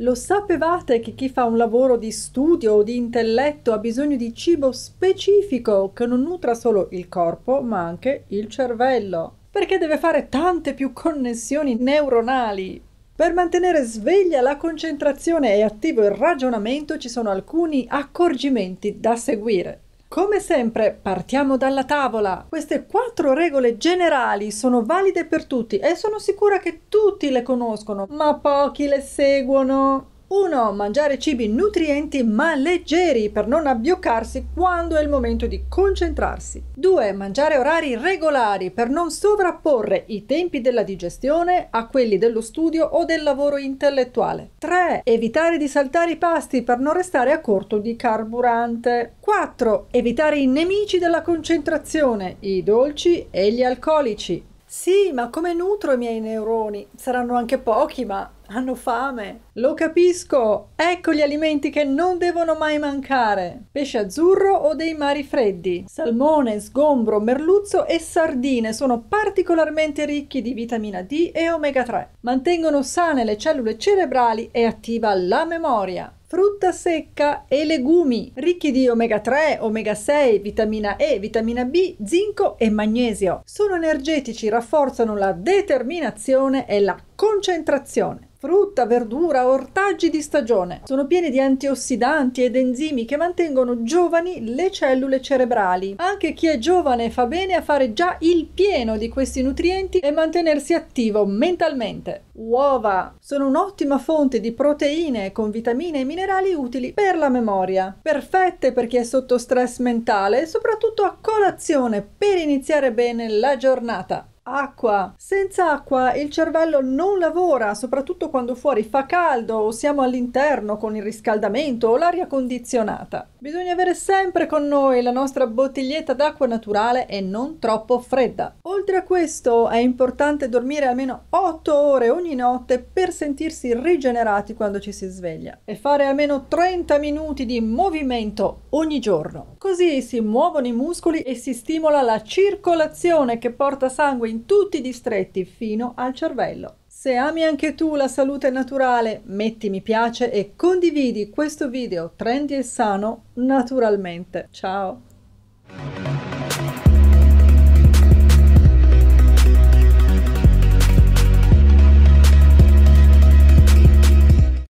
Lo sapevate che chi fa un lavoro di studio o di intelletto ha bisogno di cibo specifico che non nutra solo il corpo ma anche il cervello? Perché deve fare tante più connessioni neuronali. Per mantenere sveglia la concentrazione e attivo il ragionamento ci sono alcuni accorgimenti da seguire. Come sempre, partiamo dalla tavola. Queste quattro regole generali sono valide per tutti e sono sicura che tutti le conoscono, ma pochi le seguono. 1. Mangiare cibi nutrienti ma leggeri per non abbioccarsi quando è il momento di concentrarsi. 2. Mangiare orari regolari per non sovrapporre i tempi della digestione a quelli dello studio o del lavoro intellettuale. 3. Evitare di saltare i pasti per non restare a corto di carburante. 4. Evitare i nemici della concentrazione, i dolci e gli alcolici. Sì, ma come nutro i miei neuroni? Saranno anche pochi, ma hanno fame. Lo capisco! Ecco gli alimenti che non devono mai mancare. Pesce azzurro o dei mari freddi. Salmone, sgombro, merluzzo e sardine sono particolarmente ricchi di vitamina D e omega 3. Mantengono sane le cellule cerebrali e attiva la memoria frutta secca e legumi ricchi di omega 3, omega 6, vitamina E, vitamina B, zinco e magnesio. Sono energetici, rafforzano la determinazione e la concentrazione. Frutta, verdura, ortaggi di stagione. Sono pieni di antiossidanti ed enzimi che mantengono giovani le cellule cerebrali. Anche chi è giovane fa bene a fare già il pieno di questi nutrienti e mantenersi attivo mentalmente. Uova sono un'ottima fonte di proteine con vitamine e minerali utili per la memoria. Perfette per chi è sotto stress mentale, soprattutto a colazione per iniziare bene la giornata. Acqua. Senza acqua il cervello non lavora, soprattutto quando fuori fa caldo o siamo all'interno con il riscaldamento o l'aria condizionata. Bisogna avere sempre con noi la nostra bottiglietta d'acqua naturale e non troppo fredda. Oltre a questo è importante dormire almeno 8 ore ogni notte per sentirsi rigenerati quando ci si sveglia e fare almeno 30 minuti di movimento ogni giorno. Così si muovono i muscoli e si stimola la circolazione che porta sangue in tutti i distretti fino al cervello. Se ami anche tu la salute naturale, metti mi piace e condividi questo video trendy e sano naturalmente. Ciao!